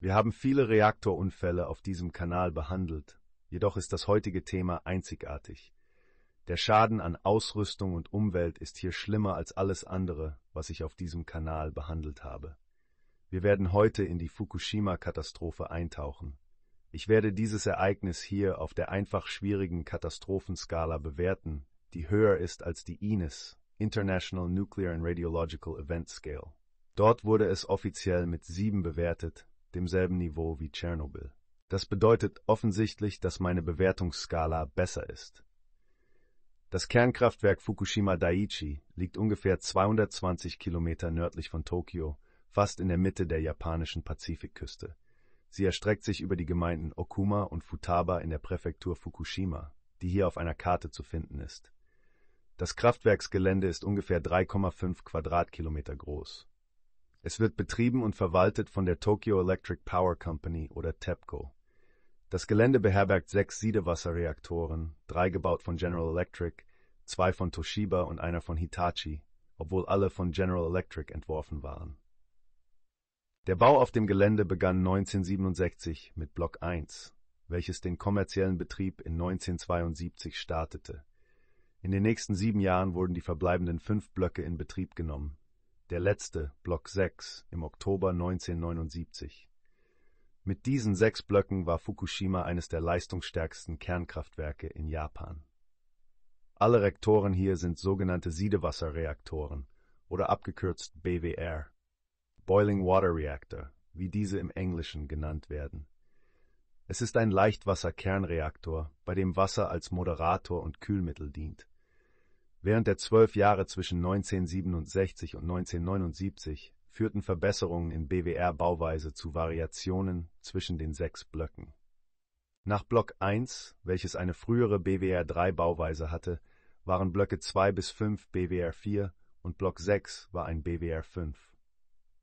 Wir haben viele Reaktorunfälle auf diesem Kanal behandelt, jedoch ist das heutige Thema einzigartig. Der Schaden an Ausrüstung und Umwelt ist hier schlimmer als alles andere, was ich auf diesem Kanal behandelt habe. Wir werden heute in die Fukushima-Katastrophe eintauchen. Ich werde dieses Ereignis hier auf der einfach schwierigen Katastrophenskala bewerten die höher ist als die INES, International Nuclear and Radiological Event Scale. Dort wurde es offiziell mit 7 bewertet, demselben Niveau wie Tschernobyl. Das bedeutet offensichtlich, dass meine Bewertungsskala besser ist. Das Kernkraftwerk Fukushima Daiichi liegt ungefähr 220 Kilometer nördlich von Tokio, fast in der Mitte der japanischen Pazifikküste. Sie erstreckt sich über die Gemeinden Okuma und Futaba in der Präfektur Fukushima, die hier auf einer Karte zu finden ist. Das Kraftwerksgelände ist ungefähr 3,5 Quadratkilometer groß. Es wird betrieben und verwaltet von der Tokyo Electric Power Company oder TEPCO. Das Gelände beherbergt sechs Siedewasserreaktoren, drei gebaut von General Electric, zwei von Toshiba und einer von Hitachi, obwohl alle von General Electric entworfen waren. Der Bau auf dem Gelände begann 1967 mit Block 1, welches den kommerziellen Betrieb in 1972 startete. In den nächsten sieben Jahren wurden die verbleibenden fünf Blöcke in Betrieb genommen. Der letzte, Block 6, im Oktober 1979. Mit diesen sechs Blöcken war Fukushima eines der leistungsstärksten Kernkraftwerke in Japan. Alle Reaktoren hier sind sogenannte Siedewasserreaktoren oder abgekürzt BWR, Boiling Water Reactor, wie diese im Englischen genannt werden es ist ein Leichtwasser-Kernreaktor, bei dem Wasser als Moderator und Kühlmittel dient. Während der zwölf Jahre zwischen 1967 und 1979 führten Verbesserungen in BWR-Bauweise zu Variationen zwischen den sechs Blöcken. Nach Block 1, welches eine frühere BWR-3-Bauweise hatte, waren Blöcke 2 bis 5 BWR-4 und Block 6 war ein BWR-5.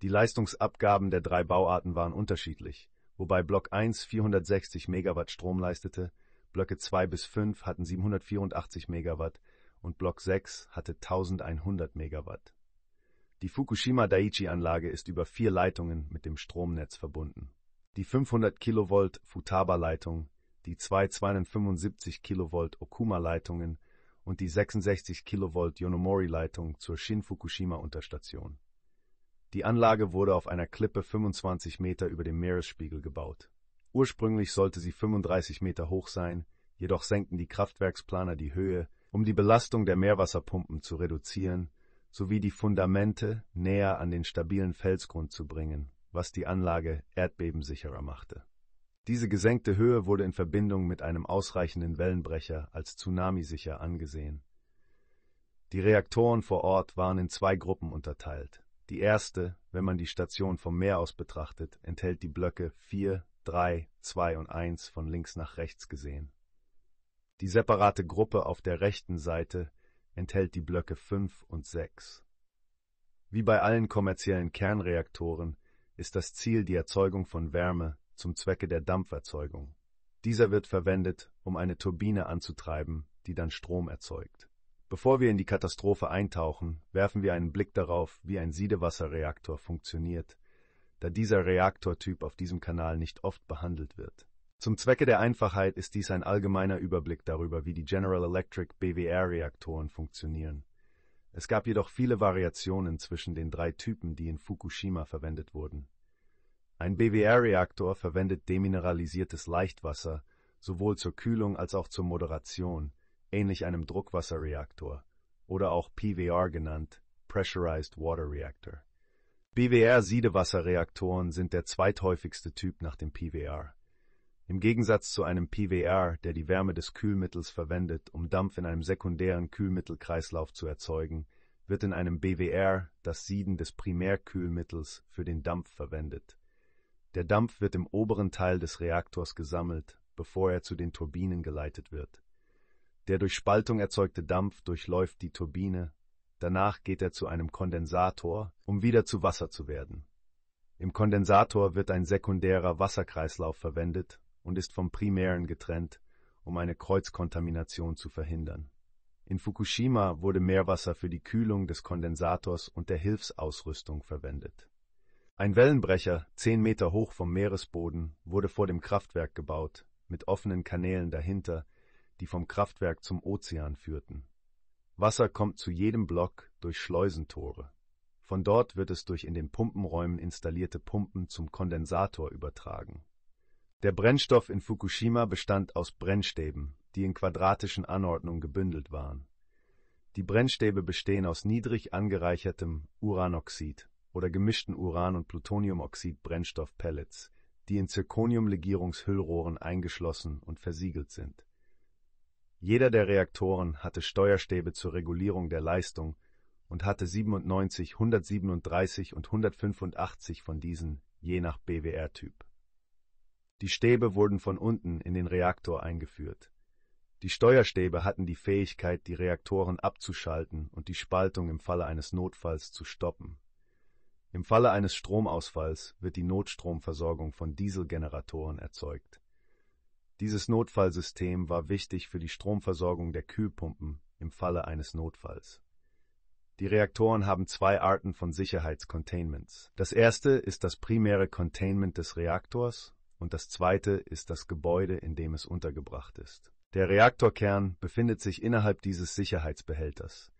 Die Leistungsabgaben der drei Bauarten waren unterschiedlich wobei Block 1 460 Megawatt Strom leistete, Blöcke 2 bis 5 hatten 784 Megawatt und Block 6 hatte 1100 Megawatt. Die Fukushima Daiichi-Anlage ist über vier Leitungen mit dem Stromnetz verbunden. Die 500 Kilovolt Futaba-Leitung, die zwei 275 Kilovolt Okuma-Leitungen und die 66 Kilovolt Yonomori-Leitung zur Shin-Fukushima-Unterstation. Die Anlage wurde auf einer Klippe 25 Meter über dem Meeresspiegel gebaut. Ursprünglich sollte sie 35 Meter hoch sein, jedoch senkten die Kraftwerksplaner die Höhe, um die Belastung der Meerwasserpumpen zu reduzieren, sowie die Fundamente näher an den stabilen Felsgrund zu bringen, was die Anlage erdbebensicherer machte. Diese gesenkte Höhe wurde in Verbindung mit einem ausreichenden Wellenbrecher als tsunamisicher angesehen. Die Reaktoren vor Ort waren in zwei Gruppen unterteilt. Die erste, wenn man die Station vom Meer aus betrachtet, enthält die Blöcke 4, 3, 2 und 1 von links nach rechts gesehen. Die separate Gruppe auf der rechten Seite enthält die Blöcke 5 und 6. Wie bei allen kommerziellen Kernreaktoren ist das Ziel die Erzeugung von Wärme zum Zwecke der Dampferzeugung. Dieser wird verwendet, um eine Turbine anzutreiben, die dann Strom erzeugt. Bevor wir in die Katastrophe eintauchen, werfen wir einen Blick darauf, wie ein Siedewasserreaktor funktioniert, da dieser Reaktortyp auf diesem Kanal nicht oft behandelt wird. Zum Zwecke der Einfachheit ist dies ein allgemeiner Überblick darüber, wie die General Electric BWR-Reaktoren funktionieren. Es gab jedoch viele Variationen zwischen den drei Typen, die in Fukushima verwendet wurden. Ein BWR-Reaktor verwendet demineralisiertes Leichtwasser, sowohl zur Kühlung als auch zur Moderation – ähnlich einem Druckwasserreaktor oder auch PWR genannt, Pressurized Water Reactor. BWR-Siedewasserreaktoren sind der zweithäufigste Typ nach dem PWR. Im Gegensatz zu einem PWR, der die Wärme des Kühlmittels verwendet, um Dampf in einem sekundären Kühlmittelkreislauf zu erzeugen, wird in einem BWR das Sieden des Primärkühlmittels für den Dampf verwendet. Der Dampf wird im oberen Teil des Reaktors gesammelt, bevor er zu den Turbinen geleitet wird. Der durch Spaltung erzeugte Dampf durchläuft die Turbine, danach geht er zu einem Kondensator, um wieder zu Wasser zu werden. Im Kondensator wird ein sekundärer Wasserkreislauf verwendet und ist vom primären getrennt, um eine Kreuzkontamination zu verhindern. In Fukushima wurde Meerwasser für die Kühlung des Kondensators und der Hilfsausrüstung verwendet. Ein Wellenbrecher, zehn Meter hoch vom Meeresboden, wurde vor dem Kraftwerk gebaut, mit offenen Kanälen dahinter, die vom Kraftwerk zum Ozean führten. Wasser kommt zu jedem Block durch Schleusentore. Von dort wird es durch in den Pumpenräumen installierte Pumpen zum Kondensator übertragen. Der Brennstoff in Fukushima bestand aus Brennstäben, die in quadratischen Anordnungen gebündelt waren. Die Brennstäbe bestehen aus niedrig angereichertem Uranoxid oder gemischten Uran- und Plutoniumoxid-Brennstoffpellets, die in zirconium eingeschlossen und versiegelt sind. Jeder der Reaktoren hatte Steuerstäbe zur Regulierung der Leistung und hatte 97, 137 und 185 von diesen, je nach BWR-Typ. Die Stäbe wurden von unten in den Reaktor eingeführt. Die Steuerstäbe hatten die Fähigkeit, die Reaktoren abzuschalten und die Spaltung im Falle eines Notfalls zu stoppen. Im Falle eines Stromausfalls wird die Notstromversorgung von Dieselgeneratoren erzeugt. Dieses Notfallsystem war wichtig für die Stromversorgung der Kühlpumpen im Falle eines Notfalls. Die Reaktoren haben zwei Arten von Sicherheitscontainments. Das erste ist das primäre Containment des Reaktors und das zweite ist das Gebäude, in dem es untergebracht ist. Der Reaktorkern befindet sich innerhalb dieses Sicherheitsbehälters.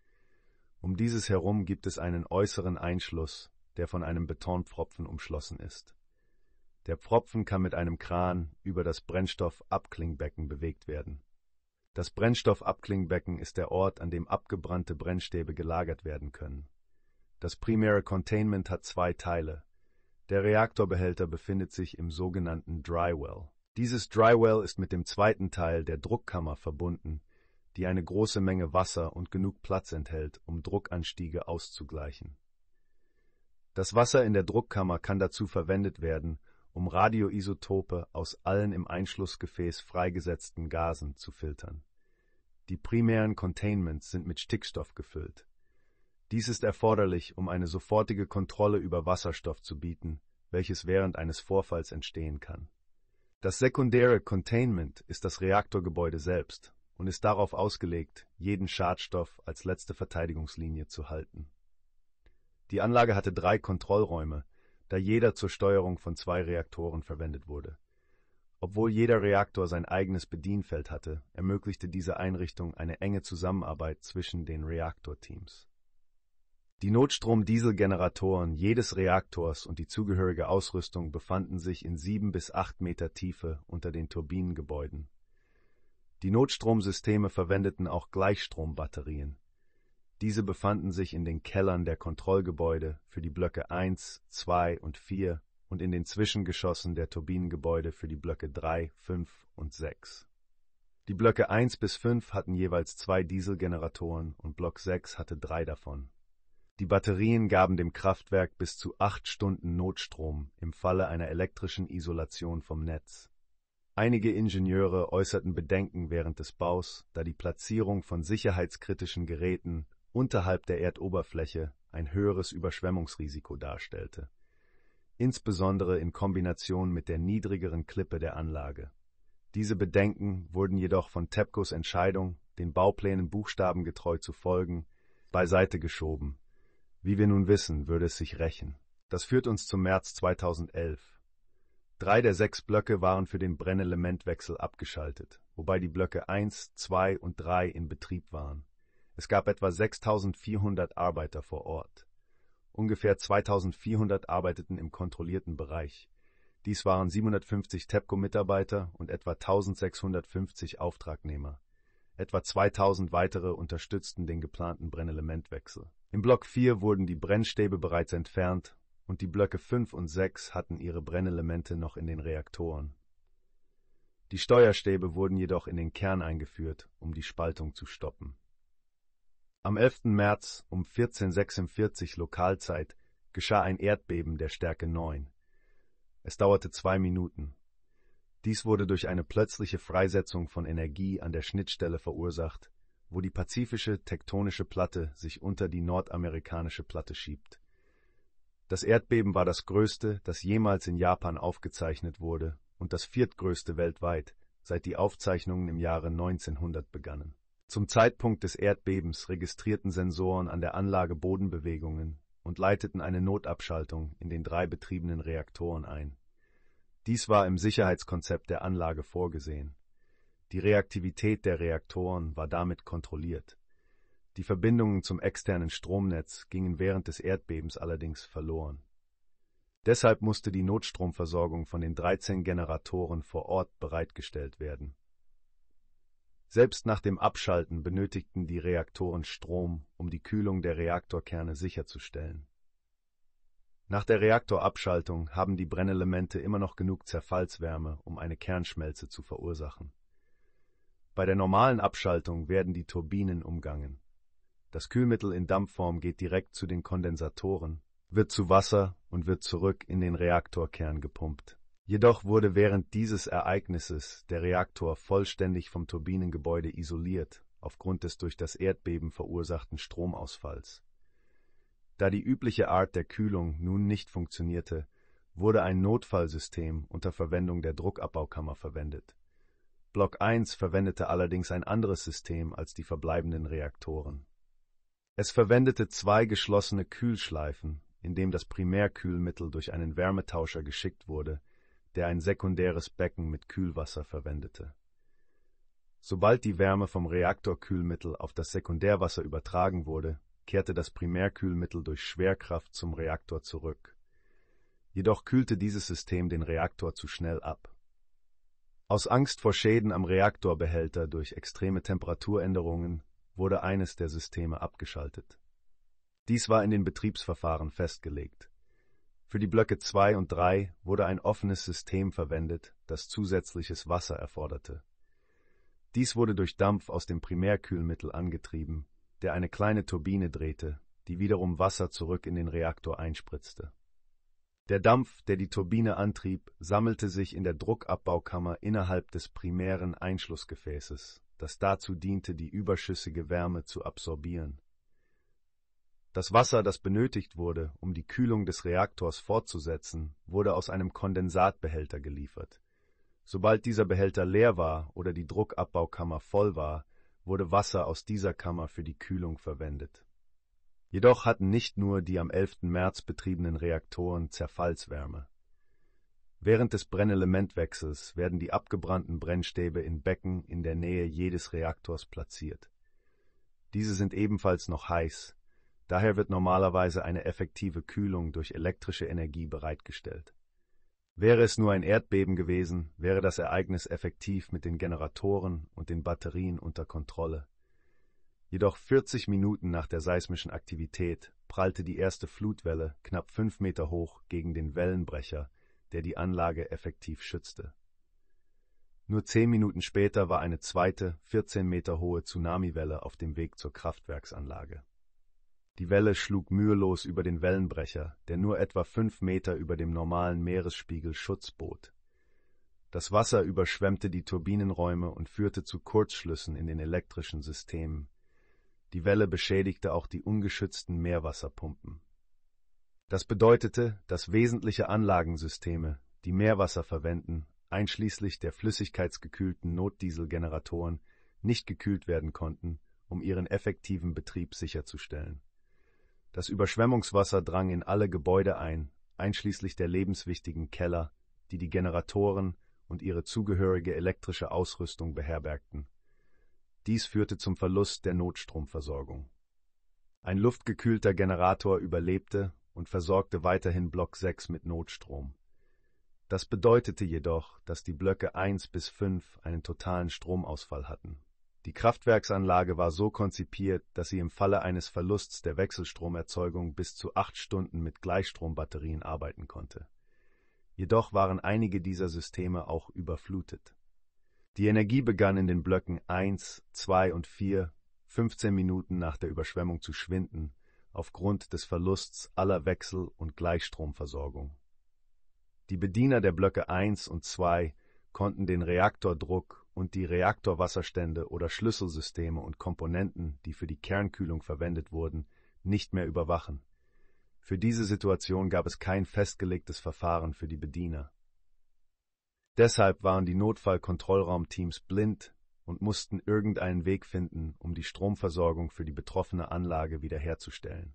Um dieses herum gibt es einen äußeren Einschluss, der von einem Betonpfropfen umschlossen ist. Der Pfropfen kann mit einem Kran über das Brennstoffabklingbecken bewegt werden. Das Brennstoffabklingbecken ist der Ort, an dem abgebrannte Brennstäbe gelagert werden können. Das primäre Containment hat zwei Teile. Der Reaktorbehälter befindet sich im sogenannten Drywell. Dieses Drywell ist mit dem zweiten Teil der Druckkammer verbunden, die eine große Menge Wasser und genug Platz enthält, um Druckanstiege auszugleichen. Das Wasser in der Druckkammer kann dazu verwendet werden, um Radioisotope aus allen im Einschlussgefäß freigesetzten Gasen zu filtern. Die primären Containments sind mit Stickstoff gefüllt. Dies ist erforderlich, um eine sofortige Kontrolle über Wasserstoff zu bieten, welches während eines Vorfalls entstehen kann. Das sekundäre Containment ist das Reaktorgebäude selbst und ist darauf ausgelegt, jeden Schadstoff als letzte Verteidigungslinie zu halten. Die Anlage hatte drei Kontrollräume, da jeder zur Steuerung von zwei Reaktoren verwendet wurde. Obwohl jeder Reaktor sein eigenes Bedienfeld hatte, ermöglichte diese Einrichtung eine enge Zusammenarbeit zwischen den Reaktorteams. Die Notstrom-Dieselgeneratoren jedes Reaktors und die zugehörige Ausrüstung befanden sich in sieben bis acht Meter Tiefe unter den Turbinengebäuden. Die Notstromsysteme verwendeten auch Gleichstrombatterien, diese befanden sich in den Kellern der Kontrollgebäude für die Blöcke 1, 2 und 4 und in den Zwischengeschossen der Turbinengebäude für die Blöcke 3, 5 und 6. Die Blöcke 1 bis 5 hatten jeweils zwei Dieselgeneratoren und Block 6 hatte drei davon. Die Batterien gaben dem Kraftwerk bis zu acht Stunden Notstrom im Falle einer elektrischen Isolation vom Netz. Einige Ingenieure äußerten Bedenken während des Baus, da die Platzierung von sicherheitskritischen Geräten unterhalb der Erdoberfläche ein höheres Überschwemmungsrisiko darstellte, insbesondere in Kombination mit der niedrigeren Klippe der Anlage. Diese Bedenken wurden jedoch von TEPCOs Entscheidung, den Bauplänen buchstabengetreu zu folgen, beiseite geschoben. Wie wir nun wissen, würde es sich rächen. Das führt uns zum März 2011. Drei der sechs Blöcke waren für den Brennelementwechsel abgeschaltet, wobei die Blöcke 1, 2 und 3 in Betrieb waren. Es gab etwa 6400 Arbeiter vor Ort. Ungefähr 2400 arbeiteten im kontrollierten Bereich. Dies waren 750 TEPCO-Mitarbeiter und etwa 1650 Auftragnehmer. Etwa 2000 weitere unterstützten den geplanten Brennelementwechsel. Im Block 4 wurden die Brennstäbe bereits entfernt und die Blöcke 5 und 6 hatten ihre Brennelemente noch in den Reaktoren. Die Steuerstäbe wurden jedoch in den Kern eingeführt, um die Spaltung zu stoppen. Am 11. März um 14.46 Lokalzeit geschah ein Erdbeben der Stärke 9. Es dauerte zwei Minuten. Dies wurde durch eine plötzliche Freisetzung von Energie an der Schnittstelle verursacht, wo die pazifische tektonische Platte sich unter die nordamerikanische Platte schiebt. Das Erdbeben war das größte, das jemals in Japan aufgezeichnet wurde und das viertgrößte weltweit, seit die Aufzeichnungen im Jahre 1900 begannen zum Zeitpunkt des Erdbebens registrierten Sensoren an der Anlage Bodenbewegungen und leiteten eine Notabschaltung in den drei betriebenen Reaktoren ein. Dies war im Sicherheitskonzept der Anlage vorgesehen. Die Reaktivität der Reaktoren war damit kontrolliert. Die Verbindungen zum externen Stromnetz gingen während des Erdbebens allerdings verloren. Deshalb musste die Notstromversorgung von den 13 Generatoren vor Ort bereitgestellt werden selbst nach dem Abschalten benötigten die Reaktoren Strom, um die Kühlung der Reaktorkerne sicherzustellen. Nach der Reaktorabschaltung haben die Brennelemente immer noch genug Zerfallswärme, um eine Kernschmelze zu verursachen. Bei der normalen Abschaltung werden die Turbinen umgangen. Das Kühlmittel in Dampfform geht direkt zu den Kondensatoren, wird zu Wasser und wird zurück in den Reaktorkern gepumpt Jedoch wurde während dieses Ereignisses der Reaktor vollständig vom Turbinengebäude isoliert aufgrund des durch das Erdbeben verursachten Stromausfalls. Da die übliche Art der Kühlung nun nicht funktionierte, wurde ein Notfallsystem unter Verwendung der Druckabaukammer verwendet. Block 1 verwendete allerdings ein anderes System als die verbleibenden Reaktoren. Es verwendete zwei geschlossene Kühlschleifen, indem das Primärkühlmittel durch einen Wärmetauscher geschickt wurde, der ein sekundäres Becken mit Kühlwasser verwendete. Sobald die Wärme vom Reaktorkühlmittel auf das Sekundärwasser übertragen wurde, kehrte das Primärkühlmittel durch Schwerkraft zum Reaktor zurück. Jedoch kühlte dieses System den Reaktor zu schnell ab. Aus Angst vor Schäden am Reaktorbehälter durch extreme Temperaturänderungen wurde eines der Systeme abgeschaltet. Dies war in den Betriebsverfahren festgelegt. Für die Blöcke 2 und 3 wurde ein offenes System verwendet, das zusätzliches Wasser erforderte. Dies wurde durch Dampf aus dem Primärkühlmittel angetrieben, der eine kleine Turbine drehte, die wiederum Wasser zurück in den Reaktor einspritzte. Der Dampf, der die Turbine antrieb, sammelte sich in der Druckabbaukammer innerhalb des primären Einschlussgefäßes, das dazu diente, die überschüssige Wärme zu absorbieren. Das Wasser, das benötigt wurde, um die Kühlung des Reaktors fortzusetzen, wurde aus einem Kondensatbehälter geliefert. Sobald dieser Behälter leer war oder die Druckabbaukammer voll war, wurde Wasser aus dieser Kammer für die Kühlung verwendet. Jedoch hatten nicht nur die am 11. März betriebenen Reaktoren Zerfallswärme. Während des Brennelementwechsels werden die abgebrannten Brennstäbe in Becken in der Nähe jedes Reaktors platziert. Diese sind ebenfalls noch heiß, Daher wird normalerweise eine effektive Kühlung durch elektrische Energie bereitgestellt. Wäre es nur ein Erdbeben gewesen, wäre das Ereignis effektiv mit den Generatoren und den Batterien unter Kontrolle. Jedoch 40 Minuten nach der seismischen Aktivität prallte die erste Flutwelle knapp fünf Meter hoch gegen den Wellenbrecher, der die Anlage effektiv schützte. Nur zehn Minuten später war eine zweite, 14 Meter hohe Tsunamiwelle auf dem Weg zur Kraftwerksanlage. Die Welle schlug mühelos über den Wellenbrecher, der nur etwa fünf Meter über dem normalen Meeresspiegel Schutz bot. Das Wasser überschwemmte die Turbinenräume und führte zu Kurzschlüssen in den elektrischen Systemen. Die Welle beschädigte auch die ungeschützten Meerwasserpumpen. Das bedeutete, dass wesentliche Anlagensysteme, die Meerwasser verwenden, einschließlich der flüssigkeitsgekühlten Notdieselgeneratoren, nicht gekühlt werden konnten, um ihren effektiven Betrieb sicherzustellen. Das Überschwemmungswasser drang in alle Gebäude ein, einschließlich der lebenswichtigen Keller, die die Generatoren und ihre zugehörige elektrische Ausrüstung beherbergten. Dies führte zum Verlust der Notstromversorgung. Ein luftgekühlter Generator überlebte und versorgte weiterhin Block 6 mit Notstrom. Das bedeutete jedoch, dass die Blöcke 1 bis 5 einen totalen Stromausfall hatten. Die Kraftwerksanlage war so konzipiert, dass sie im Falle eines Verlusts der Wechselstromerzeugung bis zu acht Stunden mit Gleichstrombatterien arbeiten konnte. Jedoch waren einige dieser Systeme auch überflutet. Die Energie begann in den Blöcken 1, 2 und 4 15 Minuten nach der Überschwemmung zu schwinden, aufgrund des Verlusts aller Wechsel- und Gleichstromversorgung. Die Bediener der Blöcke 1 und 2 konnten den Reaktordruck und die Reaktorwasserstände oder Schlüsselsysteme und Komponenten, die für die Kernkühlung verwendet wurden, nicht mehr überwachen. Für diese Situation gab es kein festgelegtes Verfahren für die Bediener. Deshalb waren die Notfallkontrollraumteams blind und mussten irgendeinen Weg finden, um die Stromversorgung für die betroffene Anlage wiederherzustellen.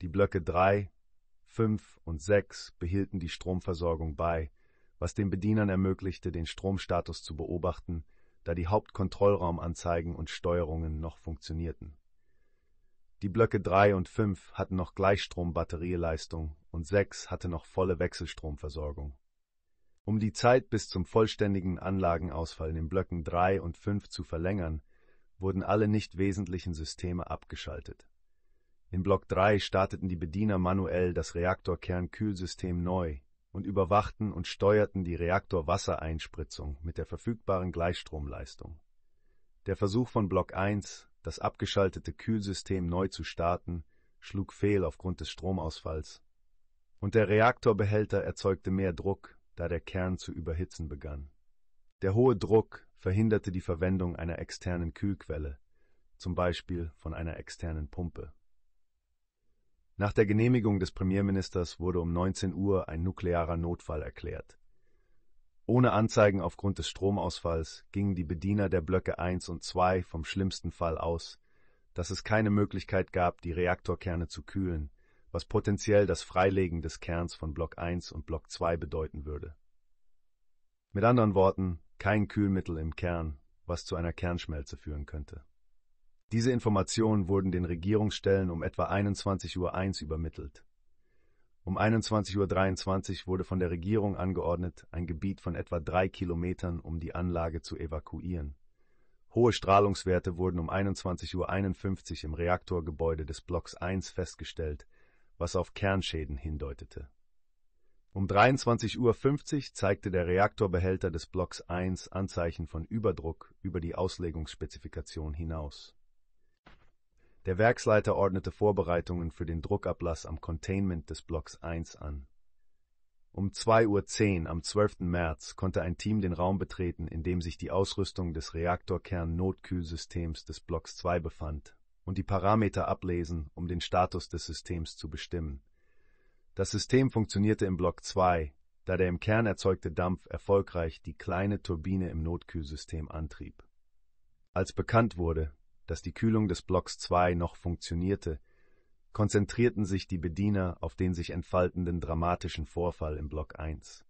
Die Blöcke 3, 5 und 6 behielten die Stromversorgung bei, was den Bedienern ermöglichte, den Stromstatus zu beobachten, da die Hauptkontrollraumanzeigen und Steuerungen noch funktionierten. Die Blöcke 3 und 5 hatten noch Gleichstrom-Batterieleistung und 6 hatte noch volle Wechselstromversorgung. Um die Zeit bis zum vollständigen Anlagenausfall in den Blöcken 3 und 5 zu verlängern, wurden alle nicht wesentlichen Systeme abgeschaltet. In Block 3 starteten die Bediener manuell das Reaktorkernkühlsystem neu, und überwachten und steuerten die Reaktorwassereinspritzung mit der verfügbaren Gleichstromleistung. Der Versuch von Block 1, das abgeschaltete Kühlsystem neu zu starten, schlug fehl aufgrund des Stromausfalls. Und der Reaktorbehälter erzeugte mehr Druck, da der Kern zu überhitzen begann. Der hohe Druck verhinderte die Verwendung einer externen Kühlquelle, zum Beispiel von einer externen Pumpe. Nach der Genehmigung des Premierministers wurde um 19 Uhr ein nuklearer Notfall erklärt. Ohne Anzeigen aufgrund des Stromausfalls gingen die Bediener der Blöcke 1 und 2 vom schlimmsten Fall aus, dass es keine Möglichkeit gab, die Reaktorkerne zu kühlen, was potenziell das Freilegen des Kerns von Block 1 und Block 2 bedeuten würde. Mit anderen Worten, kein Kühlmittel im Kern, was zu einer Kernschmelze führen könnte. Diese Informationen wurden den Regierungsstellen um etwa 21.01 Uhr übermittelt. Um 21.23 Uhr wurde von der Regierung angeordnet, ein Gebiet von etwa drei Kilometern um die Anlage zu evakuieren. Hohe Strahlungswerte wurden um 21.51 Uhr im Reaktorgebäude des Blocks 1 festgestellt, was auf Kernschäden hindeutete. Um 23.50 Uhr zeigte der Reaktorbehälter des Blocks 1 Anzeichen von Überdruck über die Auslegungsspezifikation hinaus der Werksleiter ordnete Vorbereitungen für den Druckablass am Containment des Blocks 1 an. Um 2.10 Uhr am 12. März konnte ein Team den Raum betreten, in dem sich die Ausrüstung des Reaktorkern-Notkühlsystems des Blocks 2 befand, und die Parameter ablesen, um den Status des Systems zu bestimmen. Das System funktionierte im Block 2, da der im Kern erzeugte Dampf erfolgreich die kleine Turbine im Notkühlsystem antrieb. Als bekannt wurde, dass die Kühlung des Blocks 2 noch funktionierte, konzentrierten sich die Bediener auf den sich entfaltenden dramatischen Vorfall im Block 1.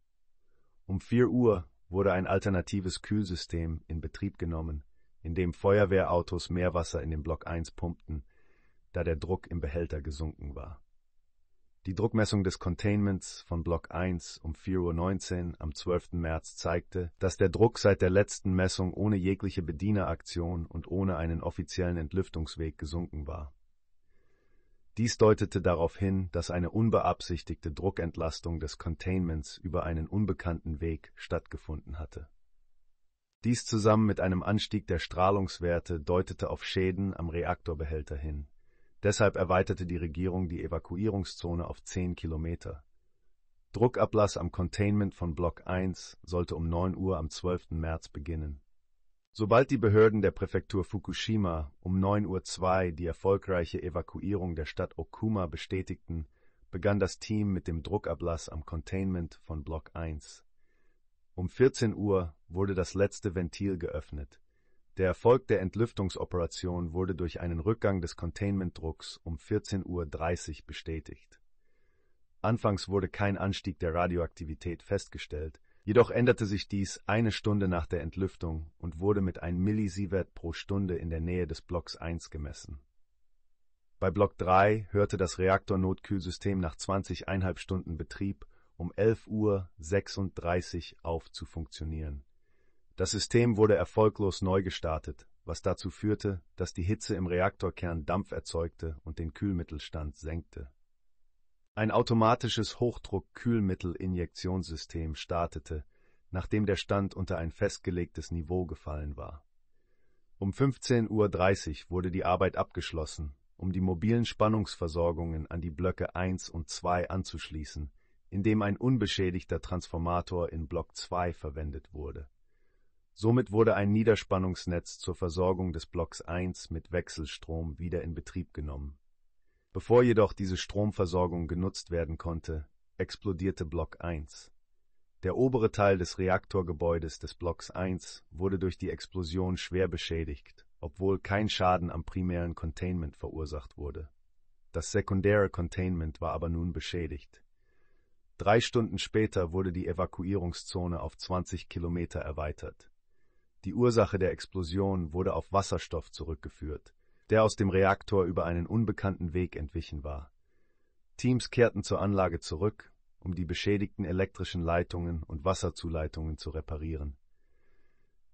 Um 4 Uhr wurde ein alternatives Kühlsystem in Betrieb genommen, in dem Feuerwehrautos Meerwasser in den Block 1 pumpten, da der Druck im Behälter gesunken war die Druckmessung des Containments von Block 1 um 4.19 Uhr am 12. März zeigte, dass der Druck seit der letzten Messung ohne jegliche Bedieneraktion und ohne einen offiziellen Entlüftungsweg gesunken war. Dies deutete darauf hin, dass eine unbeabsichtigte Druckentlastung des Containments über einen unbekannten Weg stattgefunden hatte. Dies zusammen mit einem Anstieg der Strahlungswerte deutete auf Schäden am Reaktorbehälter hin Deshalb erweiterte die Regierung die Evakuierungszone auf 10 Kilometer. Druckablass am Containment von Block 1 sollte um 9 Uhr am 12. März beginnen. Sobald die Behörden der Präfektur Fukushima um 9.02 Uhr die erfolgreiche Evakuierung der Stadt Okuma bestätigten, begann das Team mit dem Druckablass am Containment von Block 1. Um 14 Uhr wurde das letzte Ventil geöffnet. Der Erfolg der Entlüftungsoperation wurde durch einen Rückgang des Containment-Drucks um 14.30 Uhr bestätigt. Anfangs wurde kein Anstieg der Radioaktivität festgestellt, jedoch änderte sich dies eine Stunde nach der Entlüftung und wurde mit 1 Millisievert pro Stunde in der Nähe des Blocks 1 gemessen. Bei Block 3 hörte das Reaktornotkühlsystem nach 20,5 Stunden Betrieb um 11.36 Uhr auf zu funktionieren. Das System wurde erfolglos neu gestartet, was dazu führte, dass die Hitze im Reaktorkern Dampf erzeugte und den Kühlmittelstand senkte. Ein automatisches hochdruck kühlmittel injektionssystem startete, nachdem der Stand unter ein festgelegtes Niveau gefallen war. Um 15.30 Uhr wurde die Arbeit abgeschlossen, um die mobilen Spannungsversorgungen an die Blöcke 1 und 2 anzuschließen, indem ein unbeschädigter Transformator in Block 2 verwendet wurde. Somit wurde ein Niederspannungsnetz zur Versorgung des Blocks 1 mit Wechselstrom wieder in Betrieb genommen. Bevor jedoch diese Stromversorgung genutzt werden konnte, explodierte Block 1. Der obere Teil des Reaktorgebäudes des Blocks 1 wurde durch die Explosion schwer beschädigt, obwohl kein Schaden am primären Containment verursacht wurde. Das sekundäre Containment war aber nun beschädigt. Drei Stunden später wurde die Evakuierungszone auf 20 Kilometer erweitert. Die Ursache der Explosion wurde auf Wasserstoff zurückgeführt, der aus dem Reaktor über einen unbekannten Weg entwichen war. Teams kehrten zur Anlage zurück, um die beschädigten elektrischen Leitungen und Wasserzuleitungen zu reparieren.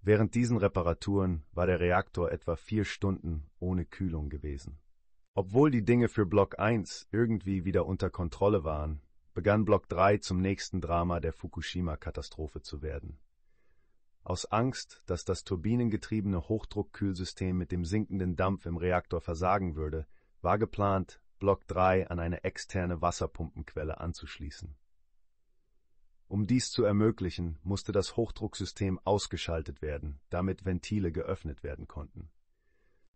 Während diesen Reparaturen war der Reaktor etwa vier Stunden ohne Kühlung gewesen. Obwohl die Dinge für Block 1 irgendwie wieder unter Kontrolle waren, begann Block 3 zum nächsten Drama der Fukushima-Katastrophe zu werden. Aus Angst, dass das turbinengetriebene Hochdruckkühlsystem mit dem sinkenden Dampf im Reaktor versagen würde, war geplant, Block 3 an eine externe Wasserpumpenquelle anzuschließen. Um dies zu ermöglichen, musste das Hochdrucksystem ausgeschaltet werden, damit Ventile geöffnet werden konnten.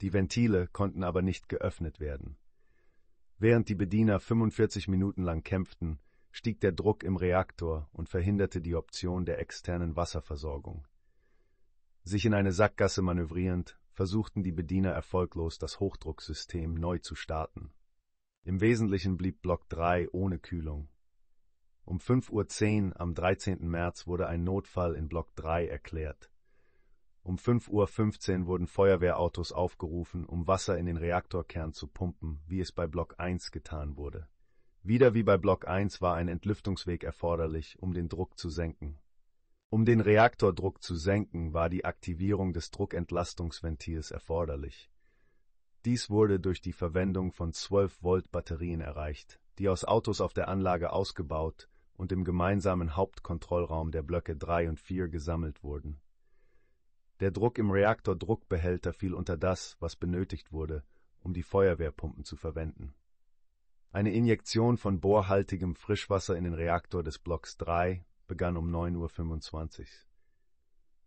Die Ventile konnten aber nicht geöffnet werden. Während die Bediener 45 Minuten lang kämpften, stieg der Druck im Reaktor und verhinderte die Option der externen Wasserversorgung. Sich in eine Sackgasse manövrierend, versuchten die Bediener erfolglos, das Hochdrucksystem neu zu starten. Im Wesentlichen blieb Block 3 ohne Kühlung. Um 5.10 Uhr am 13. März wurde ein Notfall in Block 3 erklärt. Um 5.15 Uhr wurden Feuerwehrautos aufgerufen, um Wasser in den Reaktorkern zu pumpen, wie es bei Block 1 getan wurde. Wieder wie bei Block 1 war ein Entlüftungsweg erforderlich, um den Druck zu senken. Um den Reaktordruck zu senken, war die Aktivierung des Druckentlastungsventils erforderlich. Dies wurde durch die Verwendung von 12-Volt-Batterien erreicht, die aus Autos auf der Anlage ausgebaut und im gemeinsamen Hauptkontrollraum der Blöcke 3 und 4 gesammelt wurden. Der Druck im Reaktordruckbehälter fiel unter das, was benötigt wurde, um die Feuerwehrpumpen zu verwenden. Eine Injektion von bohrhaltigem Frischwasser in den Reaktor des Blocks 3 begann um 9.25 Uhr.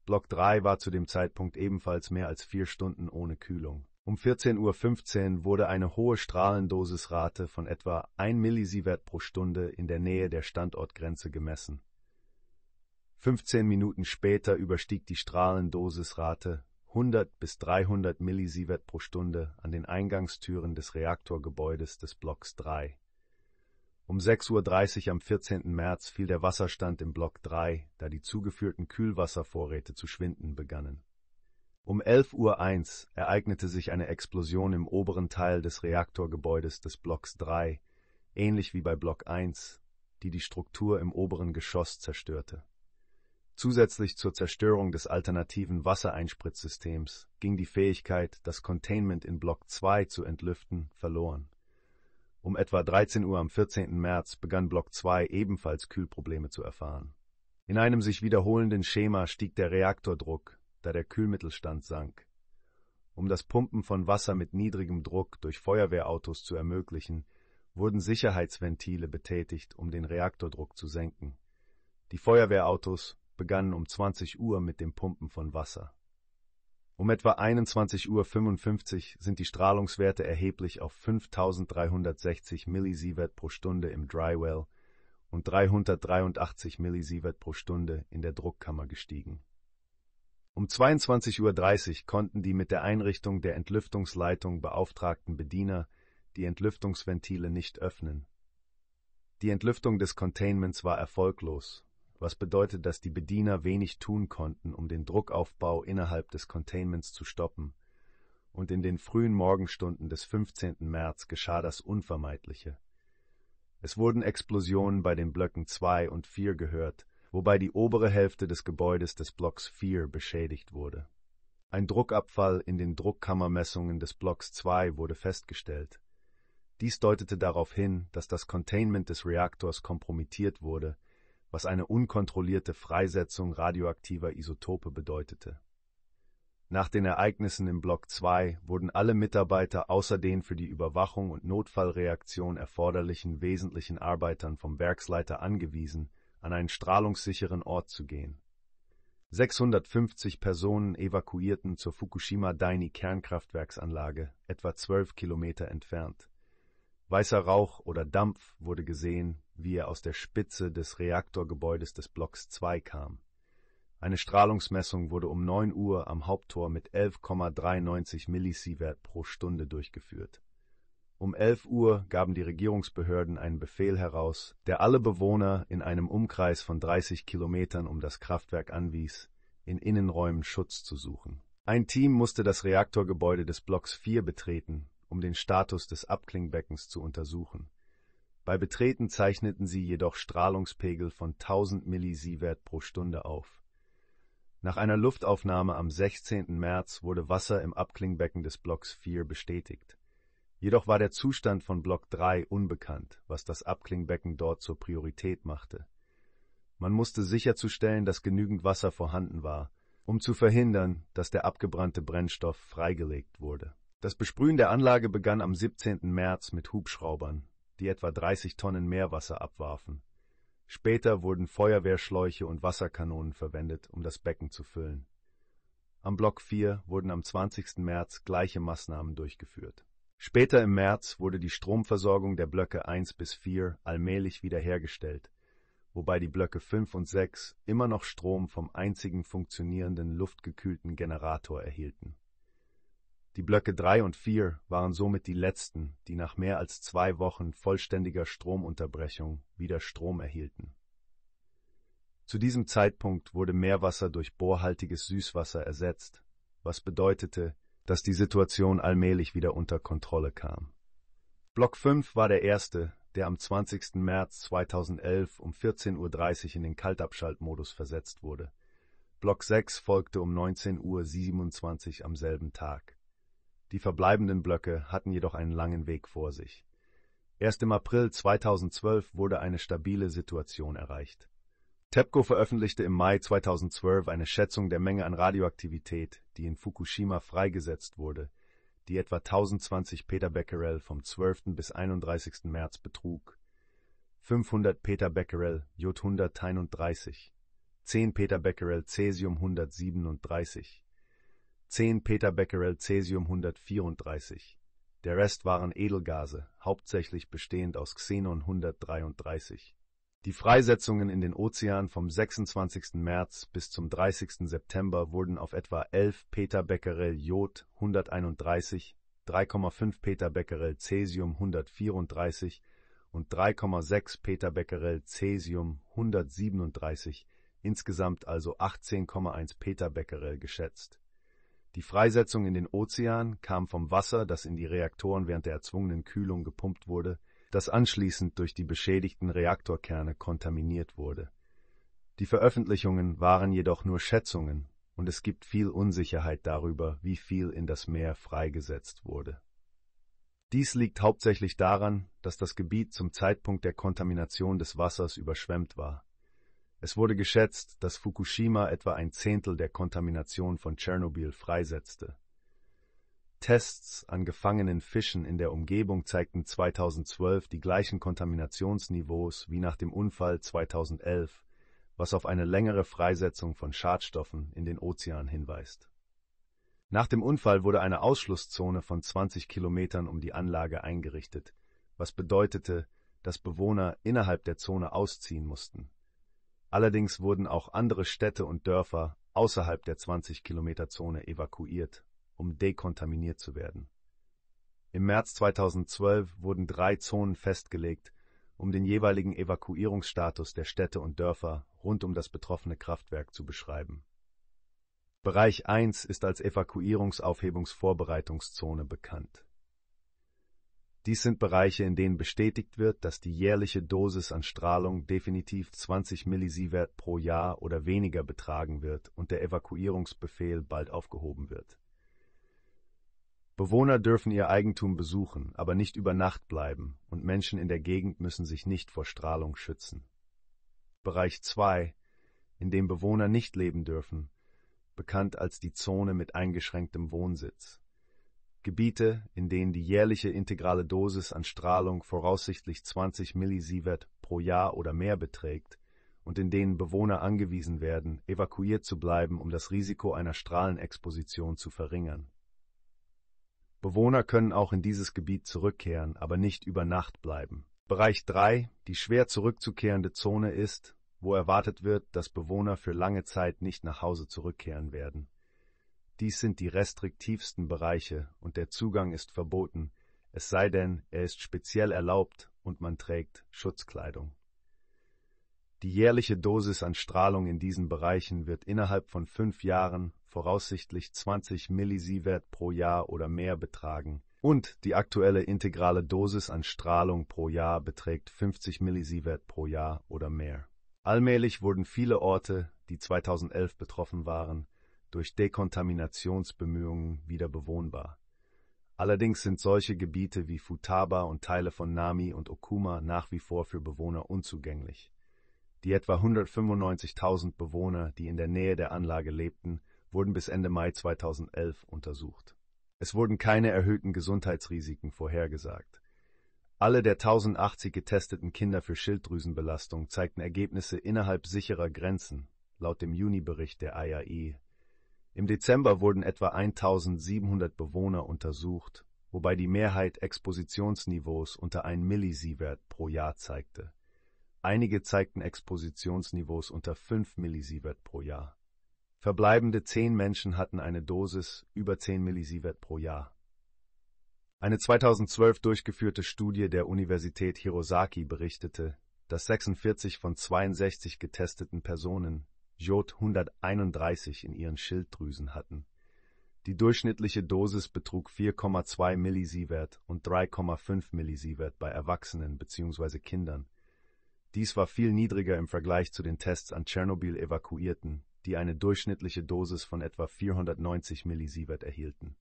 Block 3 war zu dem Zeitpunkt ebenfalls mehr als vier Stunden ohne Kühlung. Um 14.15 Uhr wurde eine hohe Strahlendosisrate von etwa 1 Millisievert pro Stunde in der Nähe der Standortgrenze gemessen. 15 Minuten später überstieg die Strahlendosisrate 100 bis 300 Millisievert pro Stunde an den Eingangstüren des Reaktorgebäudes des Blocks 3. Um 6.30 Uhr am 14. März fiel der Wasserstand im Block 3, da die zugeführten Kühlwasservorräte zu schwinden begannen. Um 11.01 Uhr ereignete sich eine Explosion im oberen Teil des Reaktorgebäudes des Blocks 3, ähnlich wie bei Block 1, die die Struktur im oberen Geschoss zerstörte. Zusätzlich zur Zerstörung des alternativen Wassereinspritzsystems ging die Fähigkeit, das Containment in Block 2 zu entlüften, verloren um etwa 13 Uhr am 14. März begann Block 2 ebenfalls Kühlprobleme zu erfahren. In einem sich wiederholenden Schema stieg der Reaktordruck, da der Kühlmittelstand sank. Um das Pumpen von Wasser mit niedrigem Druck durch Feuerwehrautos zu ermöglichen, wurden Sicherheitsventile betätigt, um den Reaktordruck zu senken. Die Feuerwehrautos begannen um 20 Uhr mit dem Pumpen von Wasser. Um etwa 21.55 Uhr sind die Strahlungswerte erheblich auf 5360 Millisievert pro Stunde im Drywell und 383 Millisievert pro Stunde in der Druckkammer gestiegen. Um 22.30 Uhr konnten die mit der Einrichtung der Entlüftungsleitung beauftragten Bediener die Entlüftungsventile nicht öffnen. Die Entlüftung des Containments war erfolglos was bedeutet, dass die Bediener wenig tun konnten, um den Druckaufbau innerhalb des Containments zu stoppen. Und in den frühen Morgenstunden des 15. März geschah das Unvermeidliche. Es wurden Explosionen bei den Blöcken 2 und 4 gehört, wobei die obere Hälfte des Gebäudes des Blocks 4 beschädigt wurde. Ein Druckabfall in den Druckkammermessungen des Blocks 2 wurde festgestellt. Dies deutete darauf hin, dass das Containment des Reaktors kompromittiert wurde, was eine unkontrollierte Freisetzung radioaktiver Isotope bedeutete. Nach den Ereignissen im Block 2 wurden alle Mitarbeiter außer den für die Überwachung und Notfallreaktion erforderlichen wesentlichen Arbeitern vom Werksleiter angewiesen, an einen strahlungssicheren Ort zu gehen. 650 Personen evakuierten zur Fukushima Daini Kernkraftwerksanlage, etwa 12 Kilometer entfernt. Weißer Rauch oder Dampf wurde gesehen, wie er aus der Spitze des Reaktorgebäudes des Blocks 2 kam. Eine Strahlungsmessung wurde um 9 Uhr am Haupttor mit 11,93 Millisievert pro Stunde durchgeführt. Um 11 Uhr gaben die Regierungsbehörden einen Befehl heraus, der alle Bewohner in einem Umkreis von 30 Kilometern um das Kraftwerk anwies, in Innenräumen Schutz zu suchen. Ein Team musste das Reaktorgebäude des Blocks 4 betreten, um den Status des Abklingbeckens zu untersuchen. Bei Betreten zeichneten sie jedoch Strahlungspegel von 1000 Millisievert pro Stunde auf. Nach einer Luftaufnahme am 16. März wurde Wasser im Abklingbecken des Blocks 4 bestätigt. Jedoch war der Zustand von Block 3 unbekannt, was das Abklingbecken dort zur Priorität machte. Man musste sicherzustellen, dass genügend Wasser vorhanden war, um zu verhindern, dass der abgebrannte Brennstoff freigelegt wurde. Das Besprühen der Anlage begann am 17. März mit Hubschraubern, die etwa 30 Tonnen Meerwasser abwarfen. Später wurden Feuerwehrschläuche und Wasserkanonen verwendet, um das Becken zu füllen. Am Block 4 wurden am 20. März gleiche Maßnahmen durchgeführt. Später im März wurde die Stromversorgung der Blöcke 1 bis 4 allmählich wiederhergestellt, wobei die Blöcke 5 und 6 immer noch Strom vom einzigen funktionierenden luftgekühlten Generator erhielten die Blöcke 3 und 4 waren somit die letzten, die nach mehr als zwei Wochen vollständiger Stromunterbrechung wieder Strom erhielten. Zu diesem Zeitpunkt wurde Meerwasser durch bohrhaltiges Süßwasser ersetzt, was bedeutete, dass die Situation allmählich wieder unter Kontrolle kam. Block 5 war der erste, der am 20. März 2011 um 14.30 Uhr in den Kaltabschaltmodus versetzt wurde. Block 6 folgte um 19.27 Uhr am selben Tag. Die verbleibenden Blöcke hatten jedoch einen langen Weg vor sich. Erst im April 2012 wurde eine stabile Situation erreicht. TEPCO veröffentlichte im Mai 2012 eine Schätzung der Menge an Radioaktivität, die in Fukushima freigesetzt wurde, die etwa 1020 Petabecquerel vom 12. bis 31. März betrug. 500 Petabecquerel Jod 131, 10 Petabecquerel Cäsium 137, 10 Petabecquerel Cäsium 134. Der Rest waren Edelgase, hauptsächlich bestehend aus Xenon 133. Die Freisetzungen in den Ozean vom 26. März bis zum 30. September wurden auf etwa 11 Petabecquerel Jod 131, 3,5 Petabecquerel Cäsium 134 und 3,6 Petabecquerel Cäsium 137, insgesamt also 18,1 Petabecquerel geschätzt die Freisetzung in den Ozean kam vom Wasser, das in die Reaktoren während der erzwungenen Kühlung gepumpt wurde, das anschließend durch die beschädigten Reaktorkerne kontaminiert wurde. Die Veröffentlichungen waren jedoch nur Schätzungen, und es gibt viel Unsicherheit darüber, wie viel in das Meer freigesetzt wurde. Dies liegt hauptsächlich daran, dass das Gebiet zum Zeitpunkt der Kontamination des Wassers überschwemmt war es wurde geschätzt, dass Fukushima etwa ein Zehntel der Kontamination von Tschernobyl freisetzte. Tests an gefangenen Fischen in der Umgebung zeigten 2012 die gleichen Kontaminationsniveaus wie nach dem Unfall 2011, was auf eine längere Freisetzung von Schadstoffen in den Ozean hinweist. Nach dem Unfall wurde eine Ausschlusszone von 20 Kilometern um die Anlage eingerichtet, was bedeutete, dass Bewohner innerhalb der Zone ausziehen mussten Allerdings wurden auch andere Städte und Dörfer außerhalb der 20-Kilometer-Zone evakuiert, um dekontaminiert zu werden. Im März 2012 wurden drei Zonen festgelegt, um den jeweiligen Evakuierungsstatus der Städte und Dörfer rund um das betroffene Kraftwerk zu beschreiben. Bereich 1 ist als Evakuierungsaufhebungsvorbereitungszone bekannt dies sind Bereiche, in denen bestätigt wird, dass die jährliche Dosis an Strahlung definitiv 20 Millisievert pro Jahr oder weniger betragen wird und der Evakuierungsbefehl bald aufgehoben wird. Bewohner dürfen ihr Eigentum besuchen, aber nicht über Nacht bleiben, und Menschen in der Gegend müssen sich nicht vor Strahlung schützen. Bereich 2, in dem Bewohner nicht leben dürfen, bekannt als die Zone mit eingeschränktem Wohnsitz. Gebiete, in denen die jährliche integrale Dosis an Strahlung voraussichtlich 20 Millisievert pro Jahr oder mehr beträgt und in denen Bewohner angewiesen werden, evakuiert zu bleiben, um das Risiko einer Strahlenexposition zu verringern. Bewohner können auch in dieses Gebiet zurückkehren, aber nicht über Nacht bleiben. Bereich 3, die schwer zurückzukehrende Zone ist, wo erwartet wird, dass Bewohner für lange Zeit nicht nach Hause zurückkehren werden dies sind die restriktivsten Bereiche und der Zugang ist verboten, es sei denn, er ist speziell erlaubt und man trägt Schutzkleidung. Die jährliche Dosis an Strahlung in diesen Bereichen wird innerhalb von fünf Jahren voraussichtlich 20 Millisievert pro Jahr oder mehr betragen und die aktuelle integrale Dosis an Strahlung pro Jahr beträgt 50 Millisievert pro Jahr oder mehr. Allmählich wurden viele Orte, die 2011 betroffen waren, durch Dekontaminationsbemühungen wieder bewohnbar. Allerdings sind solche Gebiete wie Futaba und Teile von Nami und Okuma nach wie vor für Bewohner unzugänglich. Die etwa 195.000 Bewohner, die in der Nähe der Anlage lebten, wurden bis Ende Mai 2011 untersucht. Es wurden keine erhöhten Gesundheitsrisiken vorhergesagt. Alle der 1080 getesteten Kinder für Schilddrüsenbelastung zeigten Ergebnisse innerhalb sicherer Grenzen, laut dem Juni-Bericht der IAE im Dezember wurden etwa 1700 Bewohner untersucht, wobei die Mehrheit Expositionsniveaus unter 1 Millisievert pro Jahr zeigte. Einige zeigten Expositionsniveaus unter 5 Millisievert pro Jahr. Verbleibende 10 Menschen hatten eine Dosis über 10 Millisievert pro Jahr. Eine 2012 durchgeführte Studie der Universität Hirosaki berichtete, dass 46 von 62 getesteten Personen Jod 131 in ihren Schilddrüsen hatten. Die durchschnittliche Dosis betrug 4,2 Millisievert und 3,5 Millisievert bei Erwachsenen bzw. Kindern. Dies war viel niedriger im Vergleich zu den Tests an Tschernobyl-Evakuierten, die eine durchschnittliche Dosis von etwa 490 Millisievert erhielten.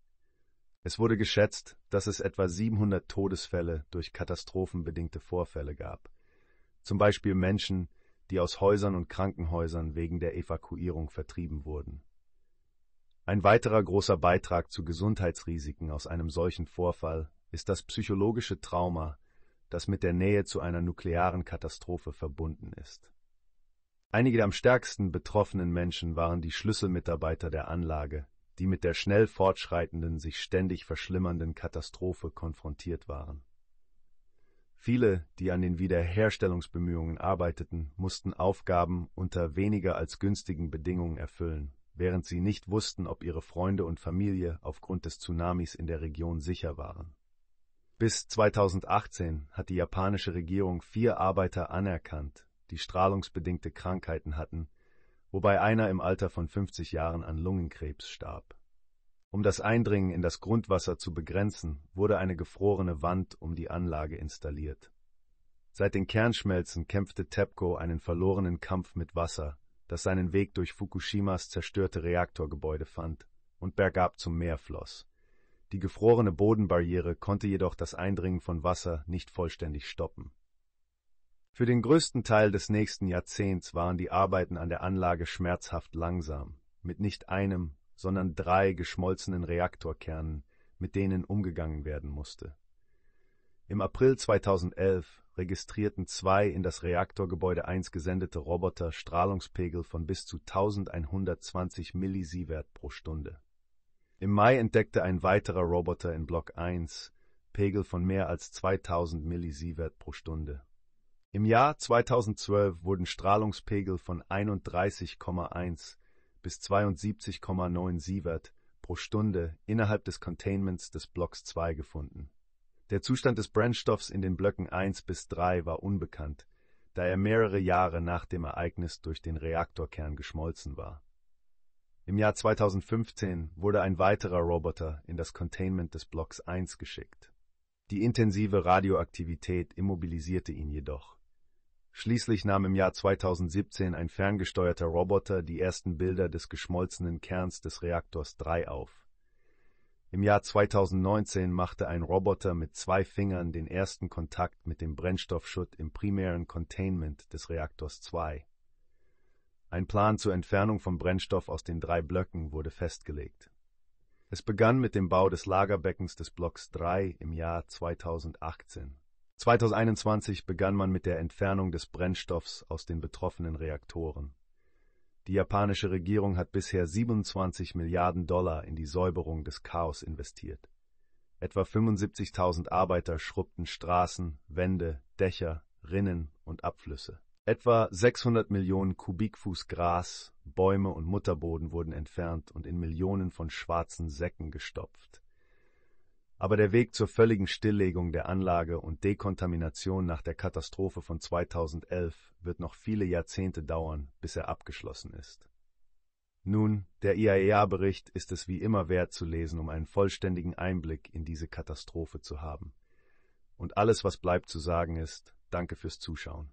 Es wurde geschätzt, dass es etwa 700 Todesfälle durch katastrophenbedingte Vorfälle gab. Zum Beispiel Menschen, die aus Häusern und Krankenhäusern wegen der Evakuierung vertrieben wurden. Ein weiterer großer Beitrag zu Gesundheitsrisiken aus einem solchen Vorfall ist das psychologische Trauma, das mit der Nähe zu einer nuklearen Katastrophe verbunden ist. Einige der am stärksten betroffenen Menschen waren die Schlüsselmitarbeiter der Anlage, die mit der schnell fortschreitenden, sich ständig verschlimmernden Katastrophe konfrontiert waren. Viele, die an den Wiederherstellungsbemühungen arbeiteten, mussten Aufgaben unter weniger als günstigen Bedingungen erfüllen, während sie nicht wussten, ob ihre Freunde und Familie aufgrund des Tsunamis in der Region sicher waren. Bis 2018 hat die japanische Regierung vier Arbeiter anerkannt, die strahlungsbedingte Krankheiten hatten, wobei einer im Alter von 50 Jahren an Lungenkrebs starb. Um das Eindringen in das Grundwasser zu begrenzen, wurde eine gefrorene Wand um die Anlage installiert. Seit den Kernschmelzen kämpfte TEPCO einen verlorenen Kampf mit Wasser, das seinen Weg durch Fukushimas zerstörte Reaktorgebäude fand und bergab zum Meer floss. Die gefrorene Bodenbarriere konnte jedoch das Eindringen von Wasser nicht vollständig stoppen. Für den größten Teil des nächsten Jahrzehnts waren die Arbeiten an der Anlage schmerzhaft langsam, mit nicht einem, sondern drei geschmolzenen Reaktorkernen, mit denen umgegangen werden musste. Im April 2011 registrierten zwei in das Reaktorgebäude 1 gesendete Roboter Strahlungspegel von bis zu 1120 Millisievert pro Stunde. Im Mai entdeckte ein weiterer Roboter in Block 1 Pegel von mehr als 2000 Millisievert pro Stunde. Im Jahr 2012 wurden Strahlungspegel von 31,1 bis 72,9 Sievert pro Stunde innerhalb des Containments des Blocks 2 gefunden. Der Zustand des Brennstoffs in den Blöcken 1 bis 3 war unbekannt, da er mehrere Jahre nach dem Ereignis durch den Reaktorkern geschmolzen war. Im Jahr 2015 wurde ein weiterer Roboter in das Containment des Blocks 1 geschickt. Die intensive Radioaktivität immobilisierte ihn jedoch Schließlich nahm im Jahr 2017 ein ferngesteuerter Roboter die ersten Bilder des geschmolzenen Kerns des Reaktors 3 auf. Im Jahr 2019 machte ein Roboter mit zwei Fingern den ersten Kontakt mit dem Brennstoffschutt im primären Containment des Reaktors 2. Ein Plan zur Entfernung von Brennstoff aus den drei Blöcken wurde festgelegt. Es begann mit dem Bau des Lagerbeckens des Blocks 3 im Jahr 2018. 2021 begann man mit der Entfernung des Brennstoffs aus den betroffenen Reaktoren. Die japanische Regierung hat bisher 27 Milliarden Dollar in die Säuberung des Chaos investiert. Etwa 75.000 Arbeiter schrubbten Straßen, Wände, Dächer, Rinnen und Abflüsse. Etwa 600 Millionen Kubikfuß Gras, Bäume und Mutterboden wurden entfernt und in Millionen von schwarzen Säcken gestopft. Aber der Weg zur völligen Stilllegung der Anlage und Dekontamination nach der Katastrophe von 2011 wird noch viele Jahrzehnte dauern, bis er abgeschlossen ist. Nun, der IAEA-Bericht ist es wie immer wert zu lesen, um einen vollständigen Einblick in diese Katastrophe zu haben. Und alles, was bleibt zu sagen ist, danke fürs Zuschauen.